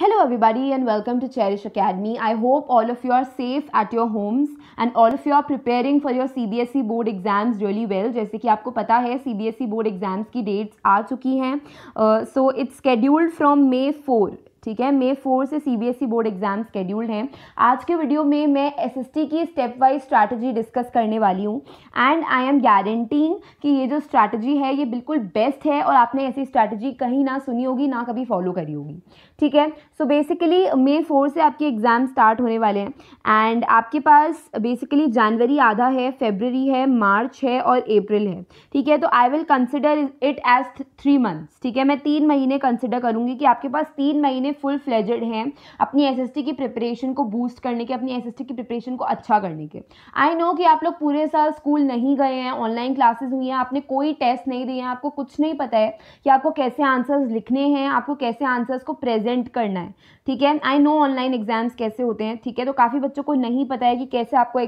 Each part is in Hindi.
Hello everybody and welcome to Cherish Academy. I hope all of you are safe at your homes and all of you are preparing for your CBSE board exams really well. जैसे कि आपको पता है CBSE board exams की dates आ चुकी हैं so it's scheduled from May 4. ठीक है मे फोर से C B S E board exam scheduled हैं आज के वीडियो में मैं एस एस टी की स्टेप वाइज स्ट्रैटेजी डिस्कस करने वाली हूँ एंड आई एम गारंटिंग कि ये जो स्ट्रैटेजी है ये बिल्कुल बेस्ट है और आपने ऐसी स्ट्रैटेजी कहीं ना सुनी होगी ना कभी फॉलो करी होगी ठीक है सो बेसिकली मे फोर से आपके एग्ज़ाम स्टार्ट होने वाले हैं एंड आपके पास बेसिकली जनवरी आधा है फेबररी है मार्च है और अप्रैल है ठीक है तो I will consider it as three months ठीक है मैं तीन महीने कंसिडर करूँगी कि आपके पास तीन महीने फुल फ्लेजड हैं अपनी एस की प्रिपरेशन को बूस्ट करने के अपनी एस की प्रिपरेशन को अच्छा करने के आई नो कि आप लोग पूरे साल स्कूल नहीं गए हैं ऑनलाइन क्लासेज हुई हैं आपने कोई टेस्ट नहीं दिए हैं आपको कुछ नहीं पता है कि आपको कैसे आंसर्स लिखने हैं आपको कैसे आंसर्स को प्रेजेंट प्रेजेंट करना है ठीक है आई नो ऑनलाइन एग्जाम्स कैसे होते हैं ठीक है तो काफ़ी बच्चों को नहीं पता है कि कैसे आपको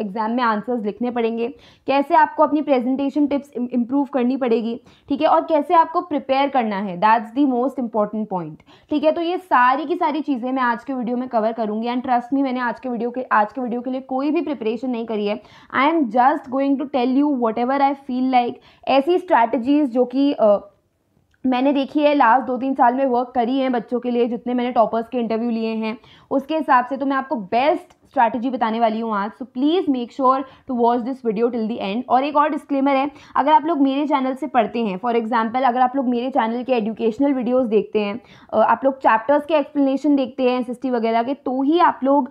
एग्ज़ाम में आंसर्स लिखने पड़ेंगे कैसे आपको अपनी प्रेजेंटेशन टिप्स इंप्रूव करनी पड़ेगी ठीक है और कैसे आपको प्रिपेयर करना है that's the most important point ठीक है तो ये सारी की सारी चीज़ें मैं आज के वीडियो में कवर करूँगी एंड ट्रस्ट मी मैंने आज के वीडियो के आज के वीडियो के लिए कोई भी प्रिपरेशन नहीं करी है I am just going to tell you whatever I feel like ऐसी स्ट्रैटेजीज़ जो कि uh, मैंने देखी है लास्ट दो तीन साल में वर्क करी है बच्चों के लिए जितने मैंने टॉपर्स के इंटरव्यू लिए हैं उसके हिसाब से तो मैं आपको बेस्ट स्ट्रैटेजी बताने वाली हूँ आज so please make sure to watch this video till the end और एक और डिस्क्लेमर है अगर आप लोग मेरे चैनल से पढ़ते हैं फॉर एग्जाम्पल अगर आप लोग मेरे चैनल के एजुकेशनल वीडियोज़ देखते हैं आप लोग चैप्टर्स के एक्सप्लेनेशन देखते हैं एस वगैरह के तो ही आप लोग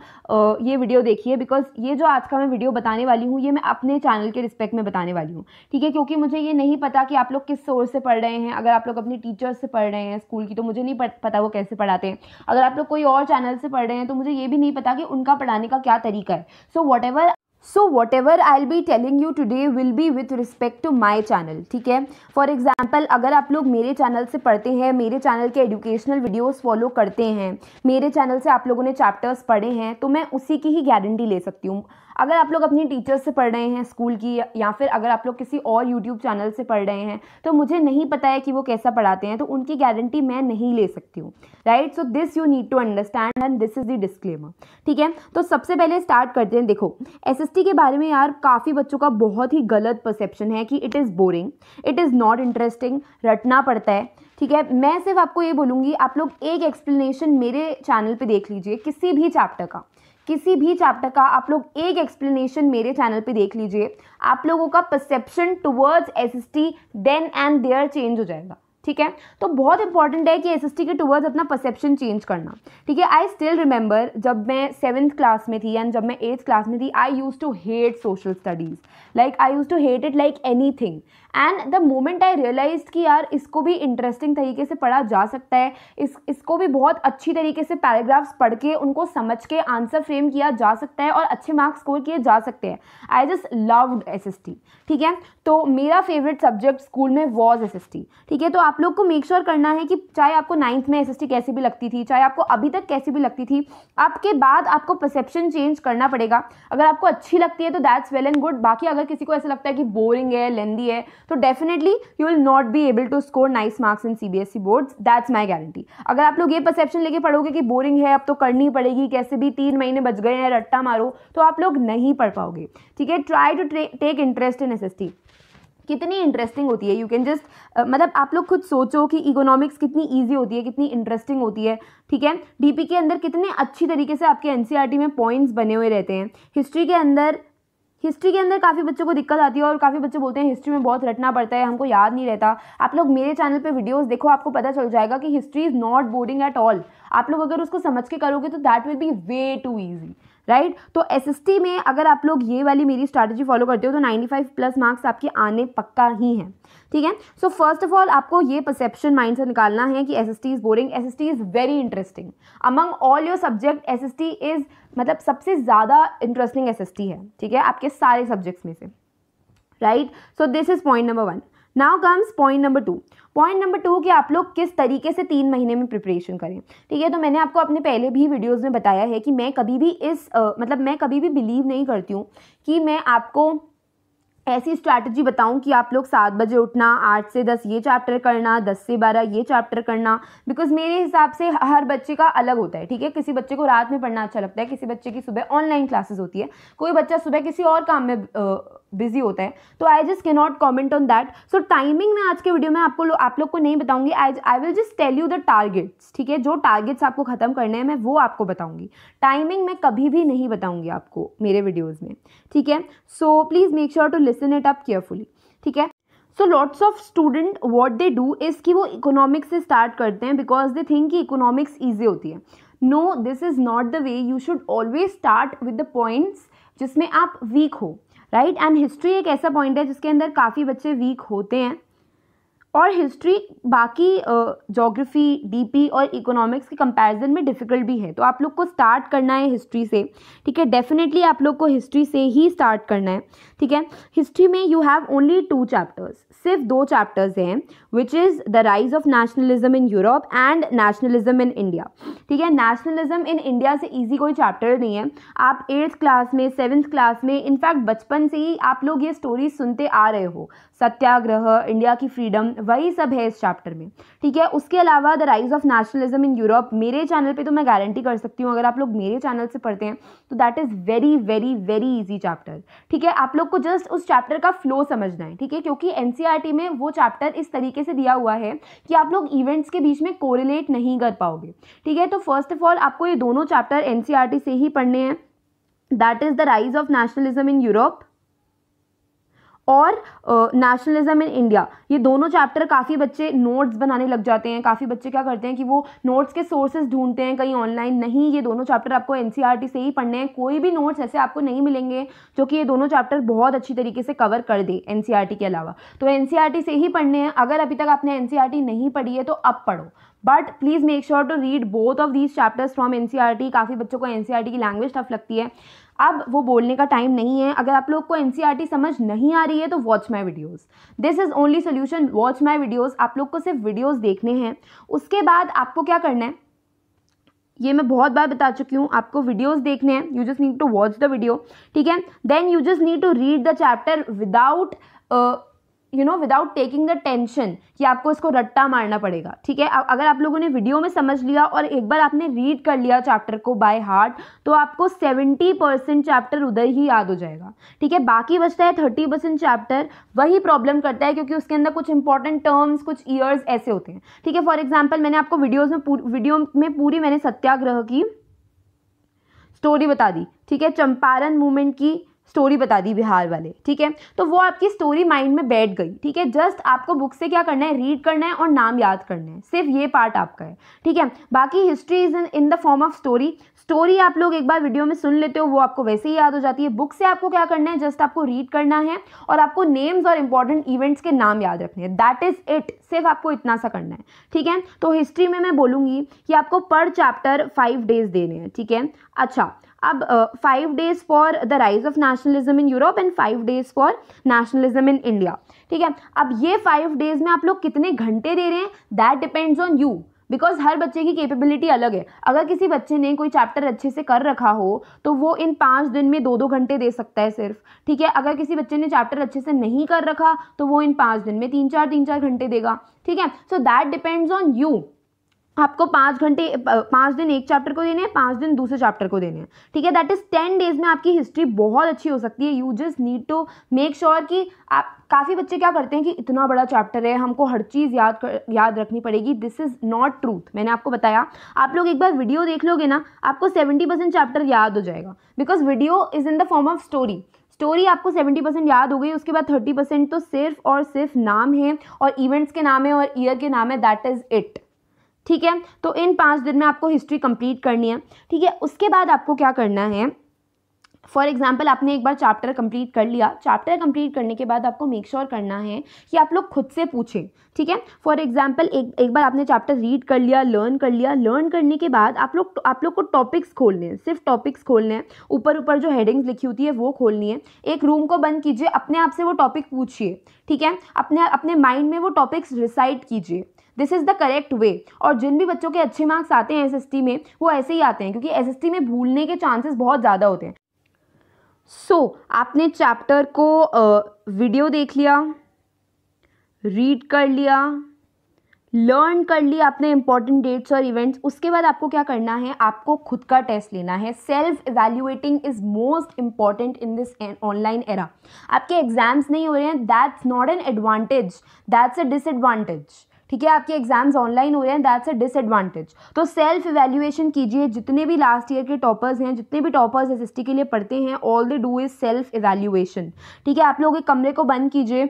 ये वीडियो देखिए बिकॉज ये जो आज का मैं वीडियो बताने वाली हूँ ये मैं अपने चैनल के रिस्पेक्ट में बताने वाली हूँ ठीक है क्योंकि मुझे ये नहीं पता कि आप लोग किस सोर्स से पढ़ रहे हैं अगर आप लोग अपने टीचर्स से पढ़ रहे हैं स्कूल की तो मुझे नहीं पता वो कैसे पढ़ाते हैं अगर आप लोग कोई और चैनल से पढ़ रहे हैं तो मुझे ये भी नहीं पता कि उनका पढ़ाने का क्या तरीका है so whatever so whatever I'll be telling you today will be with respect to my channel ठीक है फॉर एग्जाम्पल अगर आप लोग मेरे चैनल से पढ़ते हैं मेरे चैनल के एजुकेशनल वीडियोज़ फॉलो करते हैं मेरे चैनल से आप लोगों ने चैप्टर्स पढ़े हैं तो मैं उसी की ही गारंटी ले सकती हूँ अगर आप लोग अपनी टीचर से पढ़ रहे हैं स्कूल की या फिर अगर आप लोग किसी और यूट्यूब चैनल से पढ़ रहे हैं तो मुझे नहीं पता है कि वो कैसा पढ़ाते हैं तो उनकी गारंटी मैं नहीं ले सकती हूँ right so this you need to understand and this is the disclaimer ठीक है तो सबसे पहले स्टार्ट करते हैं देखो एस के बारे में यार काफ़ी बच्चों का बहुत ही गलत परसेप्शन है कि it is boring it is not interesting रटना पड़ता है ठीक है मैं सिर्फ आपको ये बोलूँगी आप लोग एक एक्सप्लेनेशन मेरे चैनल पे देख लीजिए किसी भी चैप्टर का किसी भी चैप्टर का आप लोग एक एक्सप्लेनेशन मेरे चैनल पे देख लीजिए आप लोगों का perception towards SST then and there change हो जाएगा ठीक है तो बहुत इंपॉर्टेंट है कि एस के टूवर्ड्स अपना परसेप्शन चेंज करना ठीक है आई स्टिल रिमेंबर जब मैं सेवन्थ क्लास में थी एंड जब मैं एट्थ क्लास में थी I use to hate social studies like I use to hate it like anything and the moment I realize कि यार इसको भी इंटरेस्टिंग तरीके से पढ़ा जा सकता है इस इसको भी बहुत अच्छी तरीके से पैराग्राफ्स पढ़ के उनको समझ के आंसर फ्रेम किया जा सकता है और अच्छे मार्क्स स्कोर किए जा सकते हैं I just loved S S T ठीक है तो मेरा फेवरेट सब्जेक्ट स्कूल में वॉज एस एस टी ठीक है तो आप लोग को मेक श्योर sure करना है कि चाहे आपको नाइन्थ में एस एस टी कैसी भी लगती थी चाहे आपको अभी तक कैसी भी लगती थी आपके बाद आपको परसेप्शन चेंज करना पड़ेगा अगर आपको अच्छी लगती है तो दैट्स वेल एंड गुड बाकी अगर किसी को ऐसा लगता है कि बोरिंग है लेंदी है तो definitely you will not be able to score nice marks in C B S E boards that's my guarantee अगर आप लोग ये परसेप्शन लेके पढ़ोगे कि बोरिंग है अब तो करनी पड़ेगी कैसे भी तीन महीने बच गए हैं रट्टा मारो तो आप लोग नहीं पढ़ पाओगे ठीक है try to take interest in S S T कितनी इंटरेस्टिंग होती है यू कैन जस्ट मतलब आप लोग खुद सोचो कि इकोनॉमिक्स कितनी ईजी होती है कितनी इंटरेस्टिंग होती है ठीक है डीपी के अंदर कितने अच्छी तरीके से आपके एनसीईआरटी e में पॉइंट्स बने हुए रहते हैं हिस्ट्री के अंदर हिस्ट्री के अंदर काफ़ी बच्चों को दिक्कत आती है और काफ़ी बच्चे बोलते हैं हिस्ट्री में बहुत रटना पड़ता है हमको याद नहीं रहता आप लोग मेरे चैनल पे वीडियोस देखो आपको पता चल जाएगा कि history is not boring at all आप लोग अगर उसको समझ के करोगे तो that will be way too easy right तो एसएसटी में अगर आप लोग ये वाली मेरी स्ट्रैटेजी फॉलो करते हो तो 95 प्लस मार्क्स आपके आने पक्का ही हैं ठीक है सो फर्स्ट ऑफ ऑल आपको ये परसेप्शन माइंड से निकालना है कि S S T is boring S S T is very interesting among all your subject S S T is मतलब सबसे ज़्यादा इंटरेस्टिंग एस एस टी है ठीक है आपके सारे सब्जेक्ट्स में से right so this is point number one now comes point number two point number two कि आप लोग किस तरीके से तीन महीने में प्रिपरेशन करें ठीक है तो मैंने आपको अपने पहले भी वीडियोज़ में बताया है कि मैं कभी भी इस आ, मतलब मैं कभी भी बिलीव नहीं करती हूँ कि मैं आपको ऐसी स्ट्रैटेजी बताऊं कि आप लोग सात बजे उठना आठ से दस ये चैप्टर करना दस से बारह ये चैप्टर करना बिकॉज मेरे हिसाब से हर बच्चे का अलग होता है ठीक है किसी बच्चे को रात में पढ़ना अच्छा लगता है किसी बच्चे की सुबह ऑनलाइन क्लासेस होती है कोई बच्चा सुबह किसी और काम में आ, बिजी होता है तो I just can not comment on that so timing में आज के वीडियो में आपको आप लोग को नहीं बताऊंगी I I will just tell you the targets ठीक है जो टारगेट्स आपको खत्म करने हैं मैं वो आपको बताऊंगी टाइमिंग मैं कभी भी नहीं बताऊंगी आपको मेरे वीडियोज़ में ठीक है so please make sure to listen it up carefully ठीक है so lots of student what they do is कि वो इकोनॉमिक्स से स्टार्ट करते हैं बिकॉज दे थिंक कि इकोनॉमिक्स ईजी होती है no this is not the way you should always start with the points जिसमें आप वीक हो राइट एंड हिस्ट्री एक ऐसा पॉइंट है जिसके अंदर काफ़ी बच्चे वीक होते हैं और हिस्ट्री बाकी जोग्राफ़ी डीपी और इकोनॉमिक्स के कंपैरिजन में डिफ़िकल्ट भी है तो आप लोग को स्टार्ट करना है हिस्ट्री से ठीक है डेफिनेटली आप लोग को हिस्ट्री से ही स्टार्ट करना है ठीक है हिस्ट्री में you have only two chapters सिर्फ दो चैप्टर्स हैं which is the rise of nationalism in Europe and nationalism in India ठीक है नेशनलिज्म इन इंडिया से ईजी कोई चैप्टर नहीं है आप एट्थ क्लास में सेवन्थ क्लास में इनफैक्ट बचपन से ही आप लोग ये स्टोरी सुनते आ रहे हो सत्याग्रह इंडिया की फ्रीडम वही सब है इस चैप्टर में ठीक है उसके अलावा the rise of nationalism in Europe मेरे चैनल पे तो मैं गारंटी कर सकती हूँ अगर आप लोग मेरे चैनल से पढ़ते हैं तो that is very very very easy chapter ठीक है आप लोग को जस्ट उस चैप्टर का फ्लो समझना है ठीक है क्योंकि एन एनसीईआरटी में वो चैप्टर इस तरीके से दिया हुआ है कि आप लोग इवेंट्स के बीच में कोरिलेट नहीं कर पाओगे ठीक है तो फर्स्ट ऑफ ऑल आपको ये दोनों चैप्टर एनसीईआरटी e से ही पढ़ने हैं that is the rise of nationalism in Europe और नेशनलिज्म इन इंडिया ये दोनों चैप्टर काफ़ी बच्चे नोट्स बनाने लग जाते हैं काफ़ी बच्चे क्या करते हैं कि वो नोट्स के सोर्सेज ढूंढते हैं कहीं ऑनलाइन नहीं ये दोनों चैप्टर आपको एन e से ही पढ़ने हैं कोई भी नोट्स ऐसे आपको नहीं मिलेंगे जो कि ये दोनों चैप्टर बहुत अच्छी तरीके से कवर कर दे एन e के अलावा तो एन e से ही पढ़ने हैं अगर अभी तक आपने एन नहीं पढ़ी है तो अब पढ़ो but please make sure to read both of these chapters from N काफ़ी बच्चों को एन की लैंग्वेज टफ लगती है अब वो बोलने का टाइम नहीं है अगर आप लोग को एन e समझ नहीं आ रही है तो watch my videos this is only solution watch my videos आप लोग को सिर्फ वीडियोज़ देखने हैं उसके बाद आपको क्या करना है ये मैं बहुत बार बता चुकी हूँ आपको वीडियोस देखने हैं you just need to watch the video ठीक है then you just need to read the chapter without you know without taking the tension कि आपको इसको रट्टा मारना पड़ेगा ठीक है अगर आप लोगों ने वीडियो में समझ लिया और एक बार आपने रीड कर लिया चैप्टर को बाय हार्ट तो आपको सेवेंटी परसेंट चैप्टर उधर ही याद हो जाएगा ठीक है बाकी बचता है थर्टी परसेंट चैप्टर वही प्रॉब्लम करता है क्योंकि उसके अंदर कुछ इंपॉर्टेंट टर्म्स कुछ ईयर्स ऐसे होते हैं ठीक है फॉर एग्जाम्पल मैंने आपको वीडियोज़ में वीडियो में पूरी मैंने सत्याग्रह की स्टोरी बता दी ठीक है चंपारण मूवमेंट की स्टोरी बता दी बिहार वाले ठीक है तो वो आपकी स्टोरी माइंड में बैठ गई ठीक है जस्ट आपको बुक से क्या करना है रीड करना है और नाम याद करना है सिर्फ ये पार्ट आपका है ठीक है बाकी history is in the form of story story आप लोग एक बार वीडियो में सुन लेते हो वो आपको वैसे ही याद हो जाती है बुक से आपको क्या करना है जस्ट आपको रीड करना है और आपको नेम्स और इंपॉर्टेंट इवेंट्स के नाम याद रखने हैं दैट इज़ इट सिर्फ आपको इतना सा करना है ठीक है तो हिस्ट्री में मैं बोलूंगी कि आपको पर चैप्टर फाइव डेज देने हैं ठीक है अच्छा अब five days for the rise of nationalism in Europe and five days for nationalism in India ठीक है अब ये फाइव डेज में आप लोग कितने घंटे दे रहे हैं that depends on you because हर बच्चे की कैपेबिलिटी अलग है अगर किसी बच्चे ने कोई चैप्टर अच्छे से कर रखा हो तो वो इन पाँच दिन में दो दो घंटे दे सकता है सिर्फ ठीक है अगर किसी बच्चे ने चैप्टर अच्छे से नहीं कर रखा तो वो इन पाँच दिन में तीन चार तीन चार घंटे देगा ठीक है so that depends on you आपको पाँच घंटे पाँच दिन एक चैप्टर को देने हैं पाँच दिन दूसरे चैप्टर को देने हैं ठीक है दैट इज़ टेन डेज में आपकी हिस्ट्री बहुत अच्छी हो सकती है you just need to make sure कि आप काफ़ी बच्चे क्या करते हैं कि इतना बड़ा चैप्टर है हमको हर चीज़ याद कर, याद रखनी पड़ेगी दिस इज़ नॉट ट्रूथ मैंने आपको बताया आप लोग एक बार वीडियो देख लोगे ना आपको सेवेंटी परसेंट चैप्टर याद हो जाएगा because video is in the form of story story आपको 70 परसेंट याद हो गई उसके बाद 30 परसेंट तो सिर्फ और सिर्फ नाम है और इवेंट्स के नाम है और ईयर के नाम है दैट इज़ इट ठीक है तो इन पाँच दिन में आपको हिस्ट्री कंप्लीट करनी है ठीक है उसके बाद आपको क्या करना है फॉर एग्जाम्पल आपने एक बार चैप्टर कंप्लीट कर लिया चैप्टर कंप्लीट करने के बाद आपको मेक श्योर sure करना है कि आप लोग खुद से पूछें ठीक है फॉर एग्जाम्पल एक एक बार आपने चैप्टर रीड कर लिया लर्न कर लिया लर्न करने के बाद आप लोग आप लोग को टॉपिक्स खोलने हैं सिर्फ टॉपिक्स खोलने हैं ऊपर ऊपर जो हेडिंग्स लिखी होती है वो खोलनी है एक रूम को बंद कीजिए अपने आप से वो टॉपिक पूछिए ठीक है अपने अपने माइंड में वो टॉपिक्स रिसाइड कीजिए this is the correct way और जिन भी बच्चों के अच्छे मार्क्स आते हैं एस में वो ऐसे ही आते हैं क्योंकि एस में भूलने के चांसेस बहुत ज़्यादा होते हैं सो so, आपने चैप्टर को आ, वीडियो देख लिया रीड कर लिया लर्न कर लिया आपने इंपॉर्टेंट डेट्स और इवेंट्स उसके बाद आपको क्या करना है आपको खुद का टेस्ट लेना है self evaluating is most important in this online era आपके एग्जाम्स नहीं हो रहे हैं that's not an advantage that's a disadvantage ठीक है आपके एग्जाम्स ऑनलाइन हो रहे हैं दैट्स अ डिसएडवांटेज तो सेल्फ इवेल्युएशन कीजिए जितने भी लास्ट ईयर के टॉपर्स हैं जितने भी टॉपर्स एस एस के लिए पढ़ते हैं all they do is self evaluation ठीक है आप लोग एक कमरे को बंद कीजिए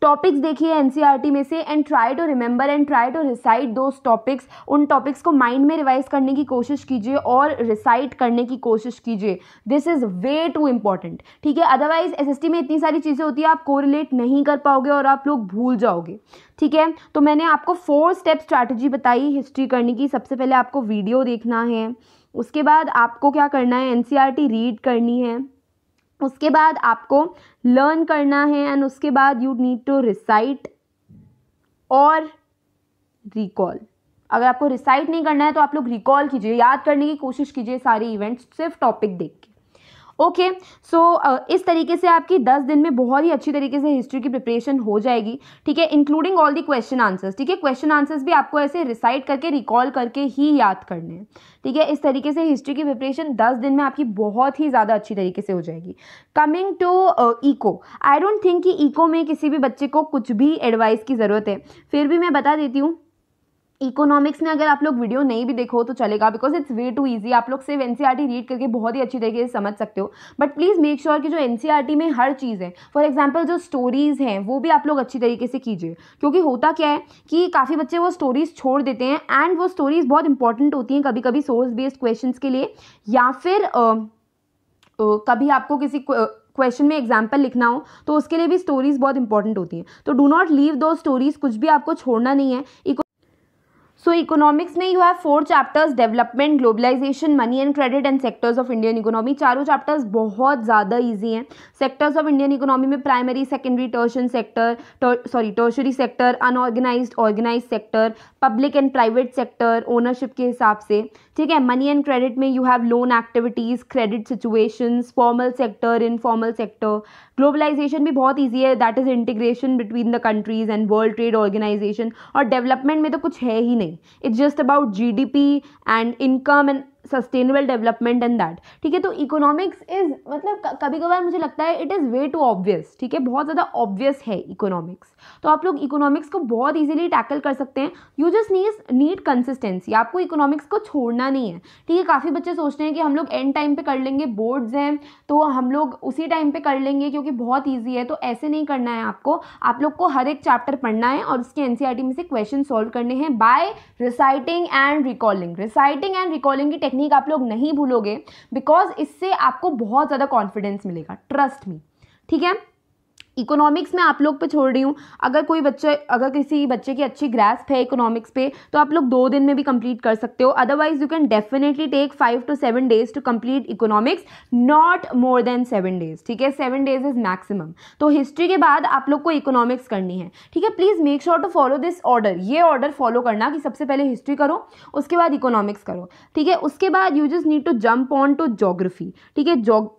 टॉपिक्स देखिए एन e में से and try to remember and try to reside those topics उन टॉपिक्स को माइंड में रिवाइज करने की कोशिश कीजिए और रिसाइट करने की कोशिश कीजिए this is way too important ठीक है अदरवाइज एस में इतनी सारी चीज़ें होती है आप कोरिलेट नहीं कर पाओगे और आप लोग भूल जाओगे ठीक है तो मैंने आपको फोर स्टेप स्ट्रैटेजी बताई हिस्ट्री करने की सबसे पहले आपको वीडियो देखना है उसके बाद आपको क्या करना है एन रीड e करनी है उसके बाद आपको लर्न करना है एंड उसके बाद यू नीड टू रिसाइट और रिकॉल अगर आपको रिसाइट नहीं करना है तो आप लोग रिकॉल कीजिए याद करने की कोशिश कीजिए सारे इवेंट्स सिर्फ टॉपिक देख के ओके सो uh, इस तरीके से आपकी दस दिन में बहुत ही अच्छी तरीके से हिस्ट्री की प्रिपरेशन हो जाएगी ठीक है including all the question answers ठीक है क्वेश्चन आंसर्स भी आपको ऐसे रिसाइड करके रिकॉल करके ही याद करने हैं ठीक है इस तरीके से हिस्ट्री की प्रिपरेशन दस दिन में आपकी बहुत ही ज़्यादा अच्छी तरीके से हो जाएगी coming to eco I don't think कि ईको में किसी भी बच्चे को कुछ भी एडवाइस की ज़रूरत है फिर भी मैं बता देती हूँ इकोनॉमिक्स में अगर आप लोग वीडियो नहीं भी देखो तो चलेगा because it's way too easy आप लोग सिर्फ एन रीड e करके बहुत ही अच्छी तरीके से समझ सकते हो बट प्लीज़ मेक श्योर कि जो एन e में हर चीज़ है फॉर एग्जाम्पल जो स्टोरीज़ हैं वो भी आप लोग अच्छी तरीके से कीजिए क्योंकि होता क्या है कि काफ़ी बच्चे वो स्टोरीज़ छोड़ देते हैं एंड वो स्टोरीज़ बहुत इंपॉर्टेंट होती हैं कभी कभी सोर्स बेस्ड क्वेश्चन के लिए या फिर आ, आ, कभी आपको किसी क्वेश्चन में एग्जाम्पल लिखना हो तो उसके लिए भी स्टोरीज़ बहुत इंपॉर्टेंट होती हैं तो do not leave those stories कुछ भी आपको छोड़ना नहीं है सो इकोनॉमिक्स में you have four chapters development globalisation money and credit and sectors of Indian economy चारों चैप्टर्स बहुत ज़्यादा ईजी हैं सेक्टर्स ऑफ इंडियन इकोनॉमी में primary secondary tertian sector sorry tertiary sector unorganise organise sector public and private sector ownership के हिसाब से ठीक है मनी एंड क्रेडिट में you have loan activities credit situations formal sector informal sector globalisation भी बहुत ईजी है that is integration between the countries and world trade organisation और डेवलपमेंट में तो कुछ है ही नहीं it's just about G and income and sustainable development and that ठीक है तो इकोनॉमिक्स इज़ मतलब कभी कभार मुझे लगता है it is way too obvious ठीक है बहुत ज़्यादा ऑब्वियस है इकोनॉमिक्स तो आप लोग इकोनॉमिक्स को बहुत ईजिली टैकल कर सकते हैं you just needs need consistency आपको इकोनॉमिक्स को छोड़ना नहीं है ठीक है काफ़ी बच्चे सोचते हैं कि हम लोग एंड टाइम पर कर लेंगे बोर्ड्स हैं तो हम लोग उसी टाइम पर कर लेंगे क्योंकि बहुत ईजी है तो ऐसे नहीं करना है आपको आप लोग को हर एक चैप्टर पढ़ना है और उसके एन e में से क्वेश्चन सॉल्व करने हैं by reciting and recalling reciting and recalling की टेक्निक आप लोग नहीं भूलोगे बिकॉज इससे आपको बहुत ज़्यादा कॉन्फिडेंस मिलेगा ट्रस्ट मी ठीक है इकोनॉमिक्स में आप लोग पे छोड़ रही हूँ अगर कोई बच्चे अगर किसी बच्चे की अच्छी ग्रास्प है इकोनॉमिक्स पे तो आप लोग दो दिन में भी कंप्लीट कर सकते हो otherwise you can definitely take five to seven days to complete economics not more than seven days ठीक है सेवन डेज इज मैक्सिमम तो हिस्ट्री के बाद आप लोग को इकोनॉमिक्स करनी है ठीक है please make sure to follow this order ये ऑर्डर फॉलो करना कि सबसे पहले हिस्ट्री करो उसके बाद इकोनॉमिक्स करो ठीक है उसके बाद you just need to jump on to geography ठीक है जोग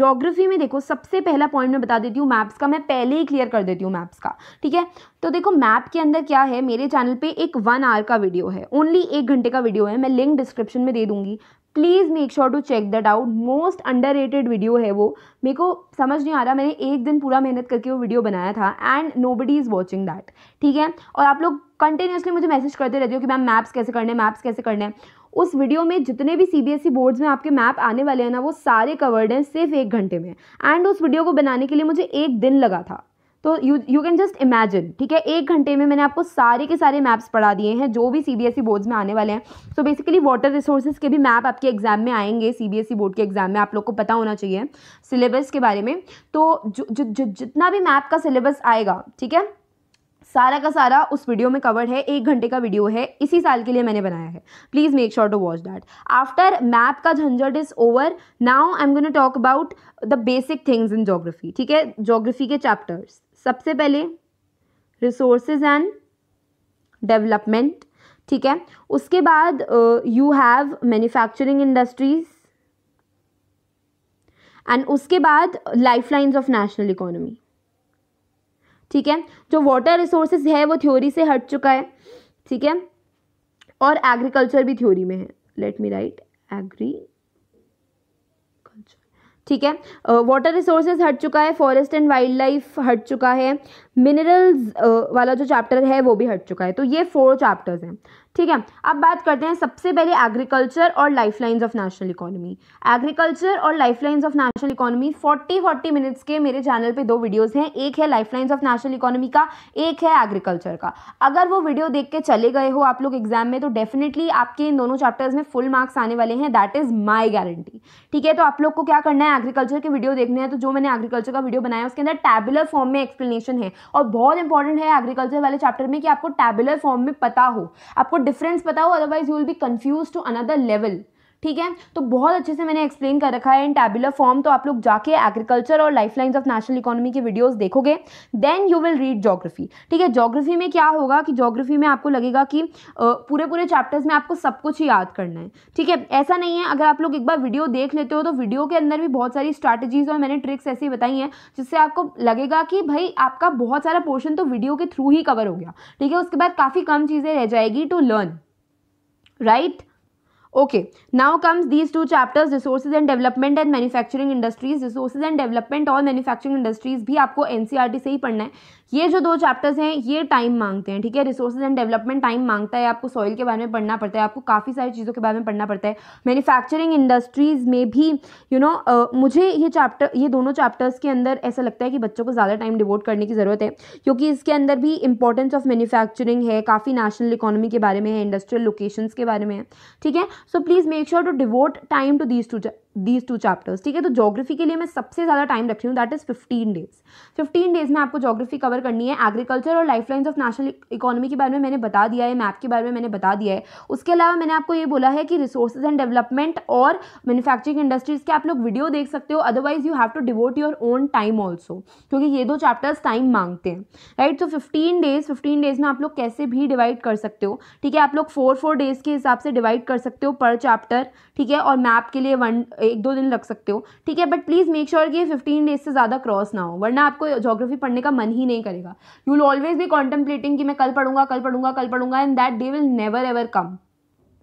जोग्राफी में देखो सबसे पहला पॉइंट मैं बता देती हूँ मैप्स का मैं पहले ही क्लियर कर देती हूँ मैप्स का ठीक है तो देखो मैप के अंदर क्या है मेरे चैनल पे एक वन आवर का वीडियो है ओनली एक घंटे का वीडियो है मैं लिंक डिस्क्रिप्शन में दे दूंगी please make sure to check that out most underrated video है वो मेरे को समझ नहीं आ रहा मैंने एक दिन पूरा मेहनत करके वो वीडियो बनाया था and nobody is watching that ठीक है और आप लोग कंटिन्यूसली मुझे मैसेज करते रहते हो कि मैम मैप्स कैसे करने मैप्स कैसे करने उस वीडियो में जितने भी सीबीएसई बोर्ड्स e में आपके मैप आने वाले हैं ना वो सारे कवर्ड हैं सिर्फ एक घंटे में एंड उस वीडियो को बनाने के लिए मुझे एक दिन लगा था तो you you can just imagine ठीक है एक घंटे में मैंने आपको सारे के सारे मैप्स पढ़ा दिए हैं जो भी C B S E boards में आने वाले हैं सो बेसिकली वाटर रिसोर्सेज के भी मैप आपके एग्जाम में आएंगे सी बी एस बोर्ड के एग्जाम में आप लोग को पता होना चाहिए सिलेबस के बारे में तो जो, जो जितना भी मैप का सिलेबस आएगा ठीक है सारा का सारा उस वीडियो में कवर्ड है एक घंटे का वीडियो है इसी साल के लिए मैंने बनाया है please make sure to watch that after map का झंझट is over now I am gonna talk about the basic things in geography ठीक है जोग्राफी के चैप्टर्स सबसे पहले रिसोर्सेज एंड डेवलपमेंट ठीक है उसके बाद you have manufacturing industries and उसके बाद lifelines of national economy ठीक है जो वाटर रिसोर्सेज है वो थ्योरी से हट चुका है ठीक है और एग्रीकल्चर भी थ्योरी में है लेट मी राइट एग्री ठीक है वाटर रिसोर्सेज हट चुका है फॉरेस्ट एंड वाइल्ड लाइफ हट चुका है मिनरल्स uh, वाला जो चैप्टर है वो भी हट चुका है तो ये फोर चैप्टर्स हैं ठीक है अब बात करते हैं सबसे पहले एग्रीकल्चर और lifelines of national economy agriculture और lifelines of national economy forty forty minutes के मेरे चैनल पे दो वीडियोस हैं एक है lifelines of national economy का एक है एग्रीकल्चर का अगर वो वीडियो देख के चले गए हो आप लोग एग्जाम में तो डेफिनेटली आपके इन दोनों चैप्टर्स में फुल मार्क्स आने वाले हैं दैट इज़ माई गारंटी ठीक है तो आप लोग को क्या करना है एग्रीकल्चर के वीडियो देखने हैं तो जो मैंने एग्रीकल्चर का वीडियो बनाया उसके अंदर टैबुलर फॉर्म में एक्सप्लेनेशन है और बहुत इंपॉर्टेंट है एग्रीकल्चर वाले चैप्टर में कि आपको टैबुलर फॉर्म में पता हो आपको डिफरेंस पता हो otherwise you will be confuse to another level ठीक है तो बहुत अच्छे से मैंने एक्सप्लेन कर रखा है इन टेबुलर फॉर्म तो आप लोग जाके एग्रीकल्चर और lifelines of national economy की वीडियोज़ देखोगे then you will read geography ठीक है जोग्राफी में क्या होगा कि जोग्राफी में आपको लगेगा कि पूरे पूरे चैप्टर्स में आपको सब कुछ याद करना है ठीक है ऐसा नहीं है अगर आप लोग एक बार वीडियो देख लेते हो तो वीडियो के अंदर भी बहुत सारी स्ट्रैटेजीज और मैंने ट्रिक्स ऐसी बताई हैं जिससे आपको लगेगा कि भाई आपका बहुत सारा पोर्शन तो वीडियो के थ्रू ही कवर हो गया ठीक है उसके बाद काफ़ी कम चीज़ें रह जाएगी to learn right okay now comes these two chapters resources and development and manufacturing industries resources and development और मैन्युफैक्चरिंग इंडस्ट्रीज भी आपको एनसीईआरटी e से ही पढ़ना है ये जो दो चैप्टर्स हैं ये टाइम मांगते हैं ठीक है रिसोर्सेज एंड डेवलपमेंट टाइम मांगता है आपको सॉइल के बारे में पढ़ना पड़ता है आपको काफ़ी सारी चीज़ों के बारे में पढ़ना पड़ता है मैन्युफैक्चरिंग इंडस्ट्रीज़ में भी you you know know, uh, मुझे ये चैप्टर ये दोनों चैप्टर्स के अंदर ऐसा लगता है कि बच्चों को ज़्यादा टाइम डिवोट करने की ज़रूरत है क्योंकि इसके अंदर भी इंपॉर्टेंस ऑफ मैन्युफैक्चरिंग है काफ़ी नेशनल इकोनॉमी के बारे में है इंडस्ट्रियल लोकेशन के बारे में है ठीक है so please make sure to devote time to these to these two chapters ठीक है तो जोग्राफी के लिए मैं सबसे ज़्यादा टाइम रख रही हूँ that is fifteen days fifteen days में आपको जोग्राफी कवर करनी है एग्रीकल्चर और lifelines of national economy के बारे में मैंने बता दिया है मैप के बारे में मैंने बता दिया है उसके अलावा मैंने आपको ये बोला है कि रिसोर्स एंड डेवलपमेंट और मैनुफैक्चरिंग इंडस्ट्रीज़ के आप लोग वीडियो देख सकते हो otherwise you have to devote your own time also क्योंकि ये दो चैप्टर्स टाइम मांगते हैं right so fifteen days fifteen days में आप लोग कैसे भी डिवाइड कर सकते हो ठीक है आप लोग फोर फोर डेज के हिसाब से डिवाइड कर सकते हो पर चैप्टर ठीक है और मैप के लिए वन एक दो दिन लग सकते हो ठीक है बट प्लीज़ मेक श्योर कि ये फिफ्टीन डेज से ज़्यादा क्रॉस ना हो वरना आपको जोग्राफी पढ़ने का मन ही नहीं करेगा यू विल ऑलवेज भी कॉन्टम्पलेटिंग कि मैं कल पढ़ूंगा कल पढ़ूंगा कल पढ़ूंगा and that day will never ever come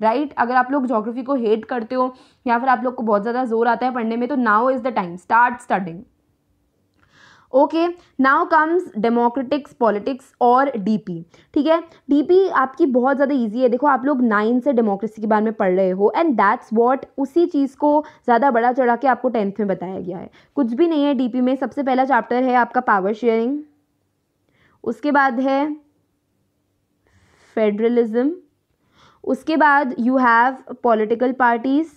right right? अगर आप लोग जोग्राफी को हेट करते हो या फिर आप लोग को बहुत ज़्यादा जोर आता है पढ़ने में तो now is the time start starting okay now comes democratics politics और डीपी ठीक है डीपी आपकी बहुत ज़्यादा इजी है देखो आप लोग नाइन्थ से डेमोक्रेसी के बारे में पढ़ रहे हो एंड दैट्स वॉट उसी चीज़ को ज़्यादा बड़ा चढ़ा के आपको टेंथ में बताया गया है कुछ भी नहीं है डीपी में सबसे पहला चैप्टर है आपका पावर शेयरिंग उसके बाद है फेडरलिज्म उसके बाद यू हैव पॉलिटिकल पार्टीज़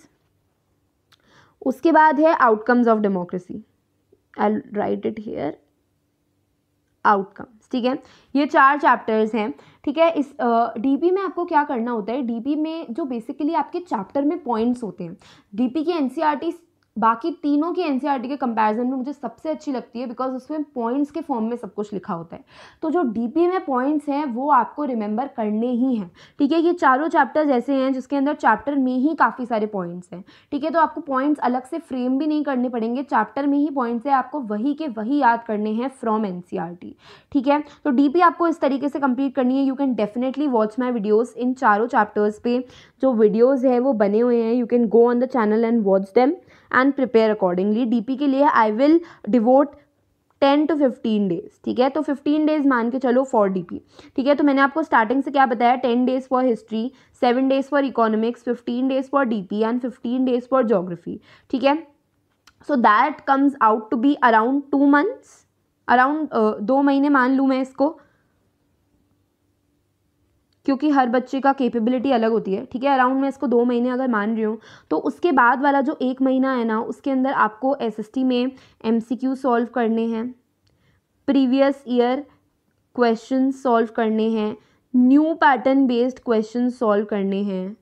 उसके बाद है outcomes of democracy I write it here outcomes ठीक है ये चार चैप्टर्स हैं ठीक है इस डीपी uh, में आपको क्या करना होता है डीपी में जो बेसिकली आपके चैप्टर में पॉइंट्स होते हैं डीपी की एनसीईआरटी बाकी तीनों की एन e के कंपैरिजन में मुझे सबसे अच्छी लगती है बिकॉज उसमें पॉइंट्स के फॉर्म में सब कुछ लिखा होता है तो जो डीपी में पॉइंट्स हैं वो आपको रिमेंबर करने ही हैं ठीक है ये चारों चैप्टर्स ऐसे हैं जिसके अंदर चैप्टर में ही काफ़ी सारे पॉइंट्स हैं ठीक है तो आपको पॉइंट्स अलग से फ्रेम भी नहीं करने पड़ेंगे चैप्टर में ही पॉइंट्स हैं आपको वही के वही याद करने हैं फ्रॉम एन e ठीक है तो डी आपको इस तरीके से कम्प्लीट करनी है you can definitely watch my videos in चारों चैप्टर्स पर जो वीडियोज़ हैं वो बने हुए हैं you can go on the channel and watch them and prepare accordingly DP के लिए I will devote ten to fifteen days ठीक है तो फिफ्टीन डेज मान के चलो फॉर डीपी ठीक है तो मैंने आपको स्टार्टिंग से क्या बताया ten days for history seven days for economics fifteen days for DP and fifteen days for geography ठीक है so that comes out to be around two months around दो महीने मान लूँ मैं इसको क्योंकि हर बच्चे का कैपेबिलिटी अलग होती है ठीक है अराउंड मैं इसको दो महीने अगर मान रही हूँ तो उसके बाद वाला जो एक महीना है ना उसके अंदर आपको एसएसटी में एमसीक्यू सॉल्व करने हैं प्रीवियस ईयर क्वेश्चन सॉल्व करने हैं new pattern based question solve करने हैं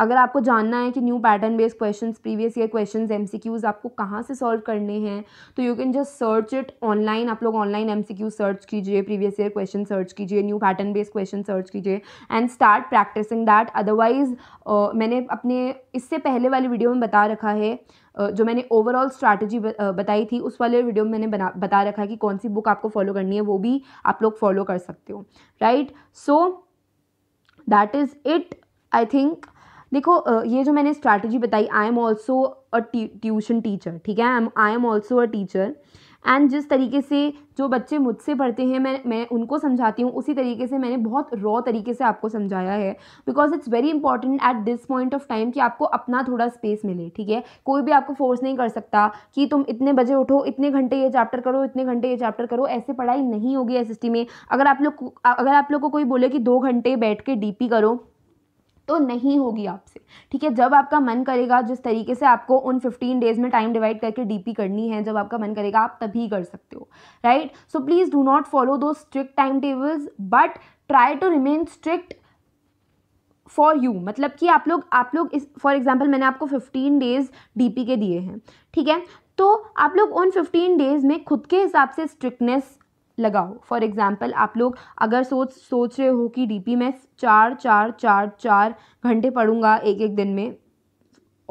अगर आपको जानना है कि new pattern based question previous year question um आपको कहाँ से सॉल्व करने हैं तो you can just search it online आप लोग ऑनलाइन एम सर्च कीजिए प्रीवियस ईयर क्वेश्चन सर्च कीजिए new pattern based question search कीजिए and start practising that otherwise मैंने अपने इससे पहले वाली वीडियो में बता रखा है जो मैंने ओवरऑल स्ट्रैटेजी बताई थी उस वाले वीडियो में मैंने बना बता रखा है कि कौन सी बुक आपको फॉलो करनी है वो भी आप लोग फॉलो कर सकते हो right so that is it I think देखो ये जो मैंने स्ट्रैटेजी बताई I am also a tuition teacher ठीक है I am also a teacher and जिस तरीके से जो बच्चे मुझसे पढ़ते हैं मैं मैं उनको समझाती हूँ उसी तरीके से मैंने बहुत रॉ तरीके से आपको समझाया है because it's very important at this point of time कि आपको अपना थोड़ा स्पेस मिले ठीक है कोई भी आपको फोर्स नहीं कर सकता कि तुम इतने बजे उठो इतने घंटे ये चैप्टर करो इतने घंटे ये चैप्टर करो ऐसे पढ़ाई नहीं होगी एस में अगर आप लोग अगर आप लोग को कोई बोले कि दो घंटे बैठ के डी करो तो नहीं होगी आपसे ठीक है जब आपका मन करेगा जिस तरीके से आपको उन फिफ्टीन डेज में टाइम डिवाइड करके डीपी करनी है जब आपका मन करेगा आप तभी कर सकते हो right so please do not follow those strict timetables but try to remain strict for you मतलब कि आप लोग आप लोग इस फॉर एग्जाम्पल मैंने आपको फिफ्टीन डेज डीपी के दिए हैं ठीक है तो आप लोग उन फिफ्टीन डेज़ में खुद के हिसाब से स्ट्रिक्टनेस लगाओ फॉर एग्ज़ाम्पल आप लोग अगर सोच सोच रहे हो कि पी में चार चार चार चार घंटे पढ़ूंगा एक एक दिन में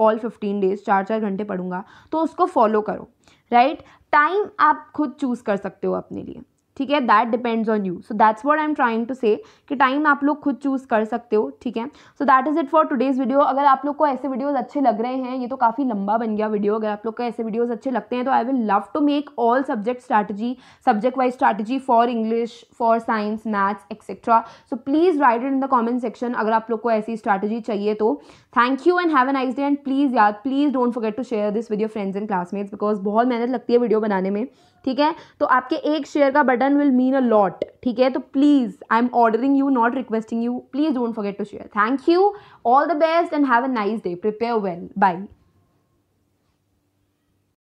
ऑल फिफ्टीन डेज चार चार घंटे पढ़ूंगा तो उसको फॉलो करो राइट right? टाइम आप खुद चूज़ कर सकते हो अपने लिए ठीक है that depends on you so that's what I am trying to say कि टाइम आप लोग खुद चूज़ कर सकते हो ठीक है so that is it for today's video अगर आप लोग को ऐसे वीडियोज़ अच्छे लग रहे हैं ये तो काफ़ी लंबा बन गया वीडियो अगर आप लोग को ऐसे वीडियोज़ अच्छे लगते हैं तो I will love to make all subject strategy subject wise strategy for English for science maths etcetera so please write it in the comment section अगर आप लोग को ऐसी स्ट्रैटेजी चाहिए तो thank you and have an nice day and please याद please don't forget to share this with your friends and classmates because बहुत मेहनत लगती है वीडियो बनाने में ठीक है तो आपके एक शेयर का button will mean a lot ठीक है तो please I am ordering you not requesting you please don't forget to share thank you all the best and have a nice day prepare well bye